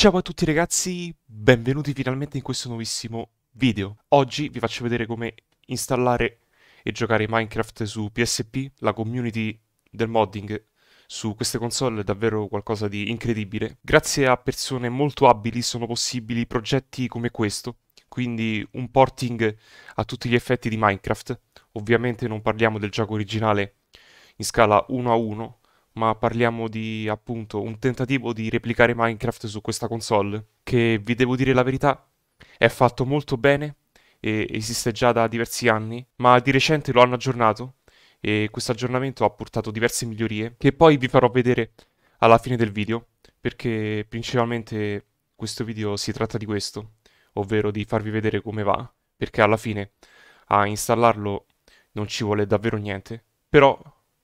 Ciao a tutti ragazzi, benvenuti finalmente in questo nuovissimo video. Oggi vi faccio vedere come installare e giocare Minecraft su PSP. La community del modding su queste console è davvero qualcosa di incredibile. Grazie a persone molto abili sono possibili progetti come questo, quindi un porting a tutti gli effetti di Minecraft. Ovviamente non parliamo del gioco originale in scala 1 a 1, ma parliamo di appunto un tentativo di replicare Minecraft su questa console, che vi devo dire la verità, è fatto molto bene e esiste già da diversi anni, ma di recente lo hanno aggiornato e questo aggiornamento ha portato diverse migliorie che poi vi farò vedere alla fine del video, perché principalmente questo video si tratta di questo, ovvero di farvi vedere come va, perché alla fine a installarlo non ci vuole davvero niente, però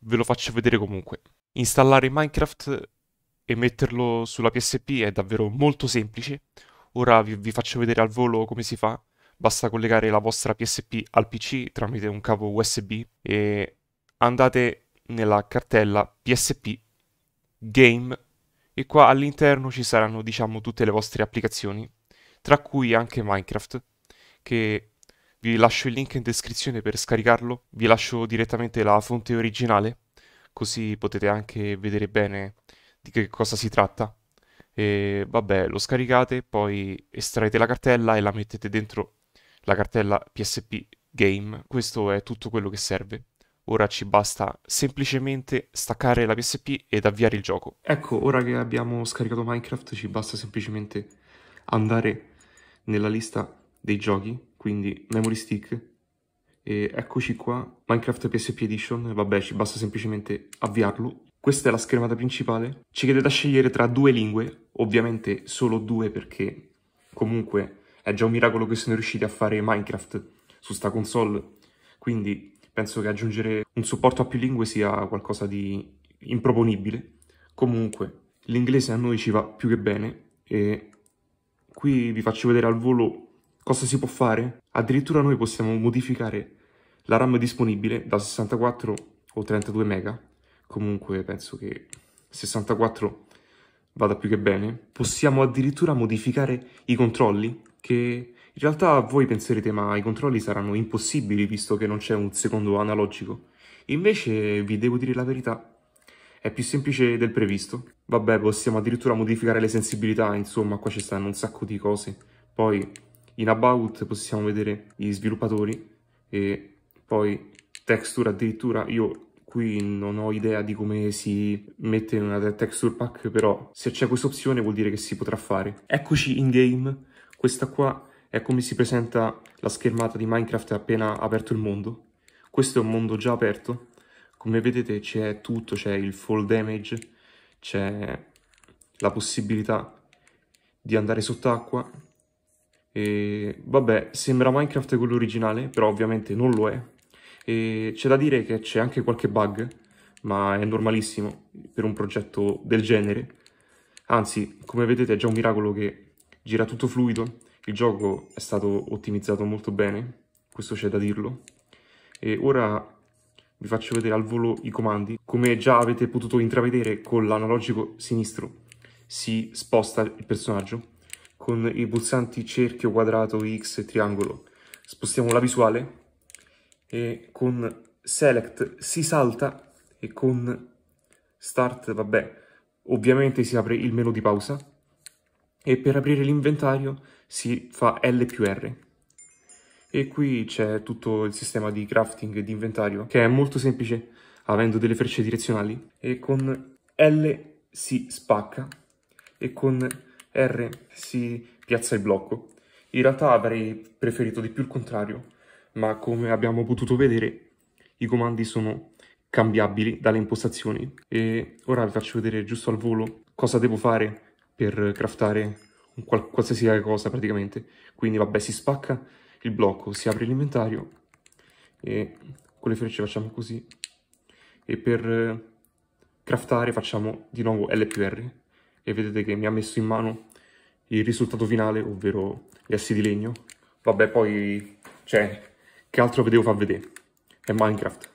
ve lo faccio vedere comunque. Installare Minecraft e metterlo sulla PSP è davvero molto semplice. Ora vi, vi, faccio vedere al volo come si fa. Basta collegare la vostra PSP al PC tramite un cavo USB e andate nella cartella PSP Game e qua all'interno ci saranno diciamo tutte le vostre applicazioni, tra cui anche Minecraft, che vi lascio il link in descrizione per scaricarlo, vi lascio direttamente la fonte originale così potete anche vedere bene di che cosa si tratta. E vabbè, lo scaricate, poi estraete la cartella e la mettete dentro la cartella PSP Game. Questo è tutto quello che serve. Ora ci basta semplicemente staccare la PSP ed avviare il gioco. Ecco, ora che abbiamo scaricato Minecraft ci basta semplicemente andare nella lista dei giochi, quindi memory stick, e eccoci qua, Minecraft PSP Edition, vabbè ci basta semplicemente avviarlo. Questa è la schermata principale, ci chiede da scegliere tra due lingue, ovviamente solo due perché comunque è già un miracolo che sono riusciti a fare Minecraft su sta console, quindi penso che aggiungere un supporto a più lingue sia qualcosa di improponibile. Comunque, l'inglese a noi ci va più che bene e qui vi faccio vedere al volo Cosa si può fare? Addirittura noi possiamo modificare la RAM disponibile da 64 o 32 mega, comunque penso che 64 vada più che bene. Possiamo addirittura modificare i controlli, che in realtà voi penserete ma i controlli saranno impossibili visto che non c'è un secondo analogico. Invece vi devo dire la verità, è più semplice del previsto. Vabbè, possiamo addirittura modificare le sensibilità, insomma, qua ci stanno un sacco di cose. Poi in About possiamo vedere gli sviluppatori e poi texture addirittura io qui non ho idea di come si mette in una texture pack però se c'è questa opzione vuol dire che si potrà fare. Eccoci in game, questa qua è come si presenta la schermata di Minecraft appena aperto il mondo. Questo è un mondo già aperto, come vedete c'è tutto, c'è il fall damage, c'è la possibilità di andare sott'acqua, e, vabbè, sembra Minecraft quello originale, però ovviamente non lo è. E c'è da dire che c'è anche qualche bug, ma è normalissimo per un progetto del genere. Anzi, come vedete è già un miracolo che gira tutto fluido, il gioco è stato ottimizzato molto bene, questo c'è da dirlo. E ora vi faccio vedere al volo i comandi. Come già avete potuto intravedere con l'analogico sinistro si sposta il personaggio con i pulsanti cerchio, quadrato, X e triangolo. Spostiamo la visuale e con select si salta e con start, vabbè, ovviamente si apre il menu di pausa e per aprire l'inventario si fa L più R. E qui c'è tutto il sistema di crafting di inventario che è molto semplice avendo delle frecce direzionali e con L si spacca e con R si piazza il blocco. In realtà avrei preferito di più il contrario, ma come abbiamo potuto vedere i comandi sono cambiabili dalle impostazioni e ora vi faccio vedere giusto al volo cosa devo fare per craftare qual qualsiasi cosa praticamente. Quindi vabbè si spacca il blocco, si apre l'inventario e con le frecce facciamo così e per eh, craftare facciamo di nuovo L più R e vedete che mi ha messo in mano il risultato finale, ovvero gli assi di legno. Vabbè, poi, cioè, che altro vi devo far vedere? È Minecraft.